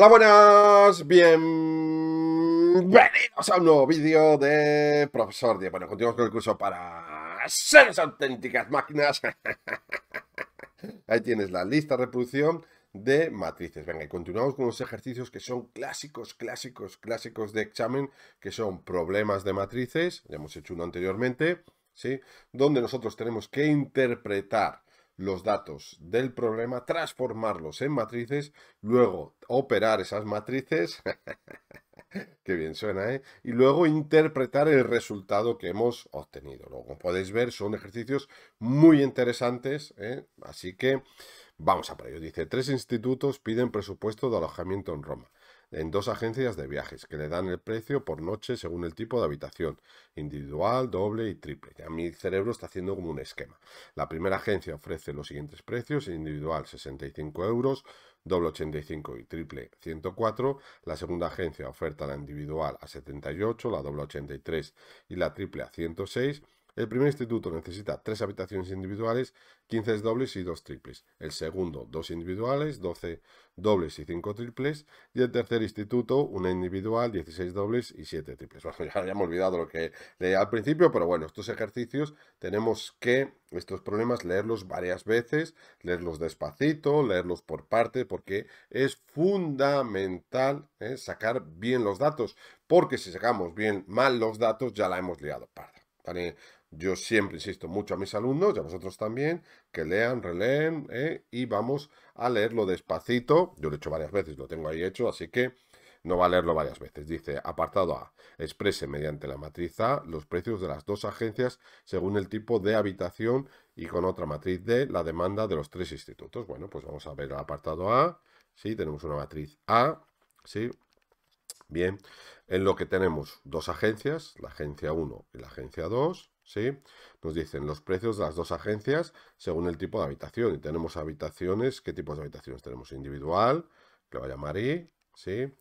Hola, buenas, bienvenidos a un nuevo vídeo de Profesor Diego. Bueno, continuamos con el curso para seres auténticas máquinas. Ahí tienes la lista de reproducción de matrices. Venga, y continuamos con los ejercicios que son clásicos, clásicos, clásicos de examen, que son problemas de matrices, ya hemos hecho uno anteriormente, ¿sí? Donde nosotros tenemos que interpretar los datos del problema, transformarlos en matrices, luego operar esas matrices, que bien suena, ¿eh? Y luego interpretar el resultado que hemos obtenido. Como podéis ver, son ejercicios muy interesantes, ¿eh? así que vamos a por ello. Dice, tres institutos piden presupuesto de alojamiento en Roma en dos agencias de viajes, que le dan el precio por noche según el tipo de habitación, individual, doble y triple. Ya mi cerebro está haciendo como un esquema. La primera agencia ofrece los siguientes precios, individual 65 euros, doble 85 y triple 104. La segunda agencia oferta la individual a 78, la doble 83 y la triple a 106 el primer instituto necesita tres habitaciones individuales, 15 dobles y dos triples. El segundo, dos individuales, 12 dobles y cinco triples. Y el tercer instituto, una individual, 16 dobles y siete triples. Bueno, ya habíamos olvidado lo que leía al principio, pero bueno, estos ejercicios tenemos que, estos problemas, leerlos varias veces, leerlos despacito, leerlos por parte, porque es fundamental ¿eh? sacar bien los datos, porque si sacamos bien mal los datos, ya la hemos liado parda. ¿vale? Yo siempre insisto mucho a mis alumnos y a vosotros también, que lean, releen ¿eh? y vamos a leerlo despacito. Yo lo he hecho varias veces, lo tengo ahí hecho, así que no va a leerlo varias veces. Dice, apartado A, exprese mediante la matriz A los precios de las dos agencias según el tipo de habitación y con otra matriz D la demanda de los tres institutos. Bueno, pues vamos a ver el apartado A. Sí, tenemos una matriz A. Sí, Bien, en lo que tenemos dos agencias, la agencia 1 y la agencia 2, ¿sí? Nos dicen los precios de las dos agencias según el tipo de habitación. Y tenemos habitaciones, ¿qué tipos de habitaciones? Tenemos individual, que va a llamar I, ¿sí?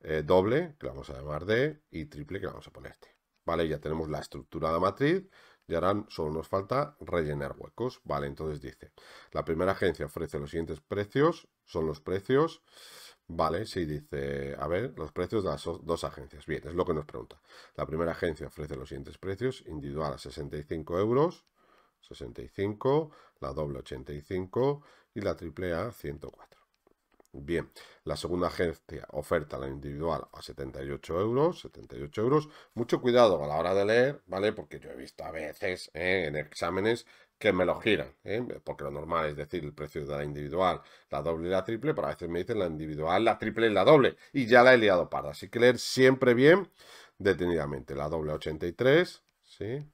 Eh, doble, que vamos a llamar D, y triple, que vamos a poner T. Vale, ya tenemos la estructura de la matriz. Y ahora solo nos falta rellenar huecos. Vale, entonces dice, la primera agencia ofrece los siguientes precios, son los precios Vale, sí, dice, a ver, los precios de las dos agencias. Bien, es lo que nos pregunta. La primera agencia ofrece los siguientes precios. Individual a 65 euros, 65, la doble 85 y la triple A 104. Bien, la segunda agencia oferta la individual a 78 euros, 78 euros. Mucho cuidado a la hora de leer, ¿vale? Porque yo he visto a veces ¿eh? en exámenes que me lo giran, ¿eh? porque lo normal es decir el precio de la individual, la doble y la triple, pero a veces me dicen la individual, la triple y la doble, y ya la he liado parda. Así que leer siempre bien, detenidamente, la doble 83, ¿sí?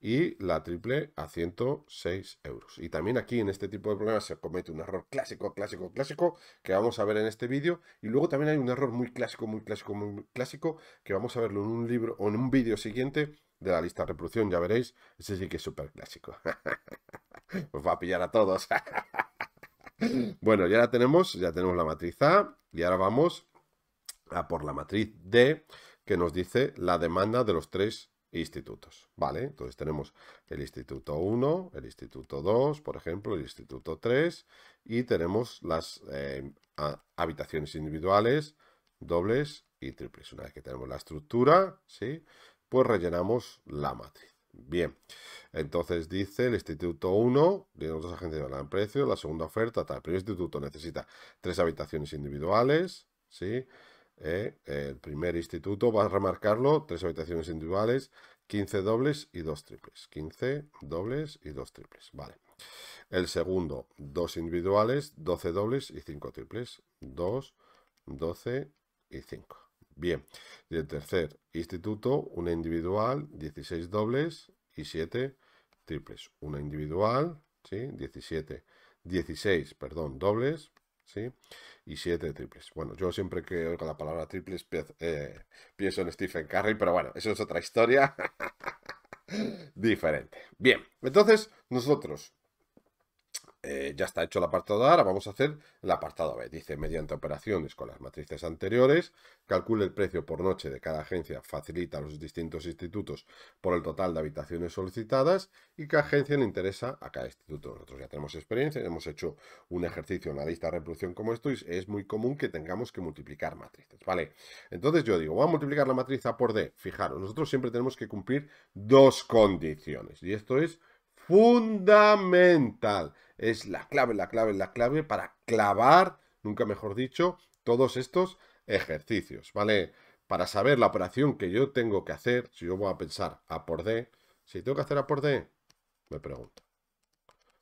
y la triple a 106 euros. Y también aquí en este tipo de problemas se comete un error clásico, clásico, clásico, que vamos a ver en este vídeo. Y luego también hay un error muy clásico, muy clásico, muy clásico, que vamos a verlo en un libro o en un vídeo siguiente, de la lista de reproducción, ya veréis. Ese sí que es súper clásico. Os va a pillar a todos. bueno, ya la tenemos, ya tenemos la matriz A y ahora vamos a por la matriz D que nos dice la demanda de los tres institutos, ¿vale? Entonces tenemos el instituto 1, el instituto 2, por ejemplo, el instituto 3 y tenemos las eh, habitaciones individuales, dobles y triples. Una vez que tenemos la estructura, ¿sí? pues rellenamos la matriz. Bien, entonces dice el instituto 1, de otras agentes de la precio, la segunda oferta, tal, El primer instituto necesita tres habitaciones individuales, ¿sí? Eh, el primer instituto, va a remarcarlo, tres habitaciones individuales, 15 dobles y dos triples, 15 dobles y dos triples, vale. El segundo, dos individuales, 12 dobles y cinco triples, 2, 12 y 5. Bien, y el tercer instituto, una individual, 16 dobles y 7 triples. Una individual, ¿sí? 17, 16, perdón, dobles, ¿sí? Y 7 triples. Bueno, yo siempre que oigo la palabra triples eh, pienso en Stephen Curry, pero bueno, eso es otra historia diferente. Bien, entonces nosotros eh, ya está hecho el apartado A, ahora vamos a hacer el apartado B. Dice, mediante operaciones con las matrices anteriores, calcule el precio por noche de cada agencia, facilita a los distintos institutos por el total de habitaciones solicitadas y qué agencia le interesa a cada instituto. Nosotros ya tenemos experiencia, hemos hecho un ejercicio, la lista de reproducción como esto y es muy común que tengamos que multiplicar matrices, ¿vale? Entonces yo digo, voy a multiplicar la matriz A por D. Fijaros, nosotros siempre tenemos que cumplir dos condiciones y esto es fundamental es la clave, la clave, la clave para clavar, nunca mejor dicho, todos estos ejercicios, ¿vale? Para saber la operación que yo tengo que hacer, si yo voy a pensar a por D, si tengo que hacer a por D, me pregunto.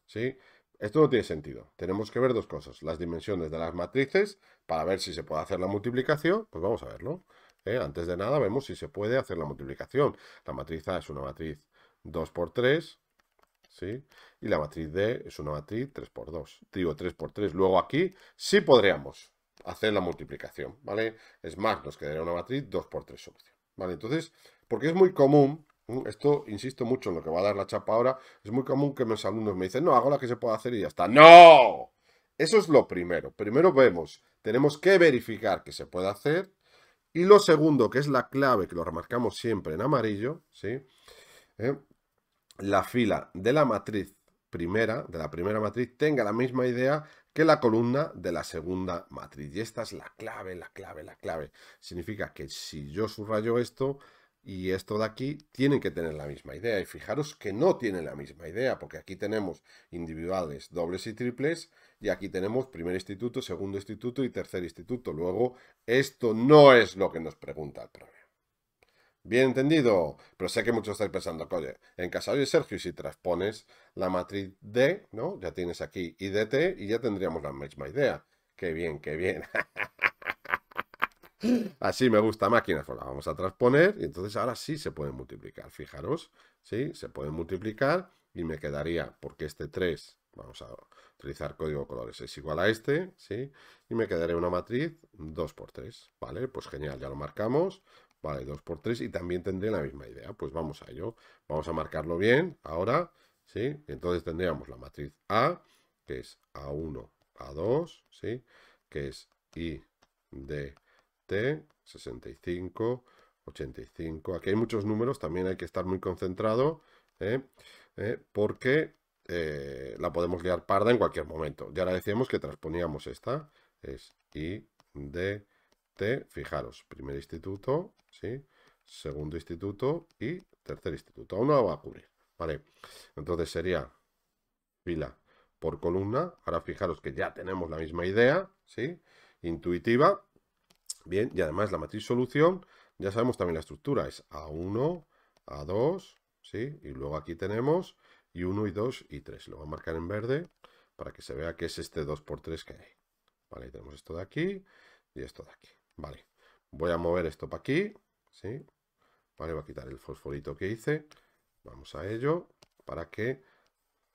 ¿Sí? Esto no tiene sentido. Tenemos que ver dos cosas. Las dimensiones de las matrices para ver si se puede hacer la multiplicación. Pues vamos a verlo. ¿eh? Antes de nada vemos si se puede hacer la multiplicación. La matriz A es una matriz 2 por 3 ¿sí? Y la matriz D es una matriz 3x2, digo 3x3. Luego aquí sí podríamos hacer la multiplicación, ¿vale? Es más, nos quedaría una matriz 2x3 solución, ¿vale? Entonces, porque es muy común, esto insisto mucho en lo que va a dar la chapa ahora, es muy común que mis alumnos me dicen, no, hago la que se pueda hacer y ya está. ¡No! Eso es lo primero. Primero vemos, tenemos que verificar que se puede hacer. Y lo segundo, que es la clave, que lo remarcamos siempre en amarillo, ¿sí? Eh, la fila de la matriz primera, de la primera matriz, tenga la misma idea que la columna de la segunda matriz. Y esta es la clave, la clave, la clave. Significa que si yo subrayo esto y esto de aquí, tienen que tener la misma idea. Y fijaros que no tienen la misma idea, porque aquí tenemos individuales dobles y triples, y aquí tenemos primer instituto, segundo instituto y tercer instituto. Luego, esto no es lo que nos pregunta el problema. Bien entendido, pero sé que muchos estáis pensando, oye, en casa, oye Sergio, si transpones la matriz D, ¿no? Ya tienes aquí IDT y ya tendríamos la misma idea. Qué bien, qué bien. Así me gusta máquinas, pues la vamos a transponer y entonces ahora sí se puede multiplicar, fijaros, ¿sí? Se puede multiplicar y me quedaría, porque este 3, vamos a utilizar código colores, es igual a este, ¿sí? Y me quedaría una matriz 2 por 3, ¿vale? Pues genial, ya lo marcamos, Vale, 2 por 3 y también tendré la misma idea. Pues vamos a ello. Vamos a marcarlo bien ahora. ¿sí? Entonces tendríamos la matriz A, que es A1, A2, ¿sí? que es I, D, T, 65, 85. Aquí hay muchos números, también hay que estar muy concentrado, ¿eh? ¿Eh? porque eh, la podemos liar parda en cualquier momento. Ya ahora decíamos que transponíamos esta, es I, D, fijaros, primer instituto, ¿sí? segundo instituto y tercer instituto. Aún no lo va a cubrir. Vale, entonces sería fila por columna. Ahora fijaros que ya tenemos la misma idea, ¿sí? Intuitiva. Bien, y además la matriz solución, ya sabemos también la estructura, es A1, A2, ¿sí? Y luego aquí tenemos y 1 y 2 y 3. Lo voy a marcar en verde para que se vea que es este 2 por 3 que hay. Vale, tenemos esto de aquí y esto de aquí. Vale, voy a mover esto para aquí, ¿sí? Vale, voy a quitar el fosforito que hice. Vamos a ello, para que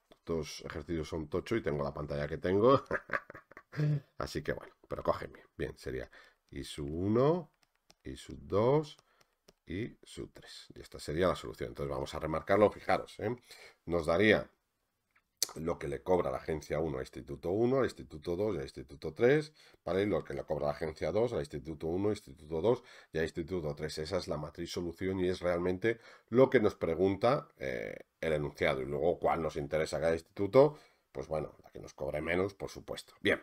estos ejercicios son tocho y tengo la pantalla que tengo. Así que bueno, pero cógeme. Bien, sería y sub 1, y sub 2, y sub 3. Y esta sería la solución. Entonces vamos a remarcarlo, fijaros, ¿eh? nos daría lo que le cobra la agencia 1 al instituto 1, al instituto 2 y al instituto 3, ¿vale? lo que le cobra la agencia 2 al instituto 1, instituto 2 y al instituto 3. Esa es la matriz solución y es realmente lo que nos pregunta eh, el enunciado. Y luego, ¿cuál nos interesa cada instituto? Pues bueno, la que nos cobre menos, por supuesto. Bien,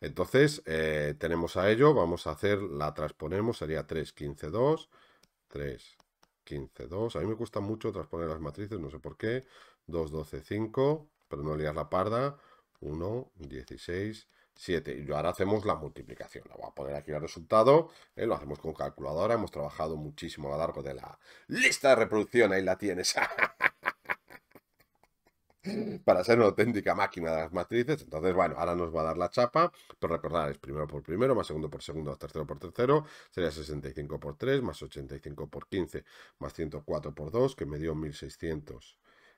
entonces eh, tenemos a ello, vamos a hacer, la transponemos, sería 3, 15, 2, 3, 15, 2. A mí me cuesta mucho transponer las matrices, no sé por qué. 2, 12, 5 pero no liar la parda, 1, 16, 7. Y ahora hacemos la multiplicación. La voy a poner aquí el resultado. ¿eh? Lo hacemos con calculadora. Hemos trabajado muchísimo a lo largo de la lista de reproducción. Ahí la tienes. Para ser una auténtica máquina de las matrices. Entonces, bueno, ahora nos va a dar la chapa. Pero recordad, es primero por primero, más segundo por segundo, más tercero por tercero. Sería 65 por 3, más 85 por 15, más 104 por 2, que me dio 1600.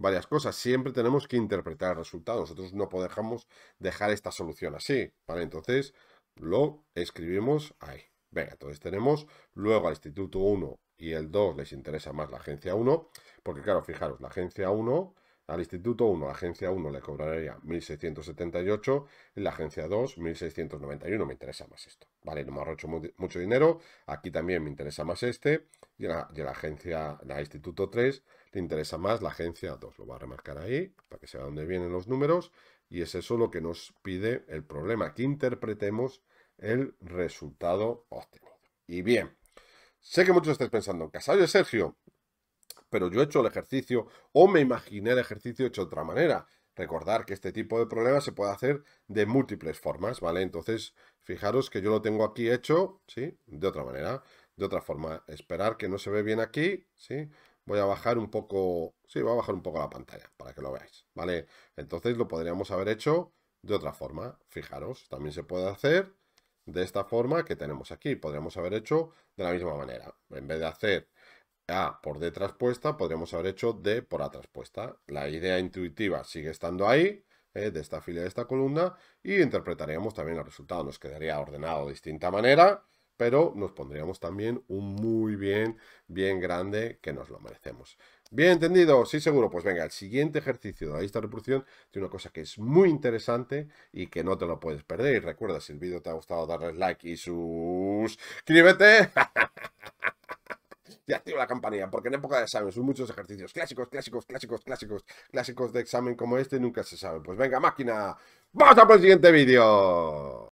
varias cosas. Siempre tenemos que interpretar el resultado. Nosotros no podemos dejar esta solución así, ¿vale? Entonces lo escribimos ahí. Venga, entonces tenemos luego al instituto 1 y el 2 les interesa más la agencia 1, porque claro, fijaros, la agencia 1, al instituto 1, la agencia 1 le cobraría 1.678, la agencia 2, 1.691, me interesa más esto, ¿vale? No me arrocho mucho dinero, aquí también me interesa más este, y la agencia, la instituto 3, le interesa más la agencia 2. Lo va a remarcar ahí para que se vea dónde vienen los números y es eso lo que nos pide el problema, que interpretemos el resultado obtenido. Y bien, sé que muchos estáis pensando en casa, Sergio, pero yo he hecho el ejercicio o me imaginé el ejercicio hecho de otra manera. Recordar que este tipo de problemas se puede hacer de múltiples formas, ¿vale? Entonces, fijaros que yo lo tengo aquí hecho, ¿sí? De otra manera de otra forma. Esperar que no se ve bien aquí, ¿sí? Voy a bajar un poco, sí, voy a bajar un poco la pantalla para que lo veáis, ¿vale? Entonces lo podríamos haber hecho de otra forma, fijaros, también se puede hacer de esta forma que tenemos aquí, podríamos haber hecho de la misma manera, en vez de hacer A por D traspuesta, podríamos haber hecho D por A traspuesta. La idea intuitiva sigue estando ahí, ¿eh? de esta fila y de esta columna, y interpretaríamos también el resultado, nos quedaría ordenado de distinta manera, pero nos pondríamos también un muy bien, bien grande que nos lo merecemos. Bien entendido, sí seguro. Pues venga, el siguiente ejercicio de la lista de reproducción tiene una cosa que es muy interesante y que no te lo puedes perder. Y recuerda, si el vídeo te ha gustado, darle like y suscríbete. y activa la campanilla, porque en época de examen son muchos ejercicios clásicos, clásicos, clásicos, clásicos, clásicos de examen como este nunca se sabe. Pues venga, máquina, vamos a por el siguiente vídeo.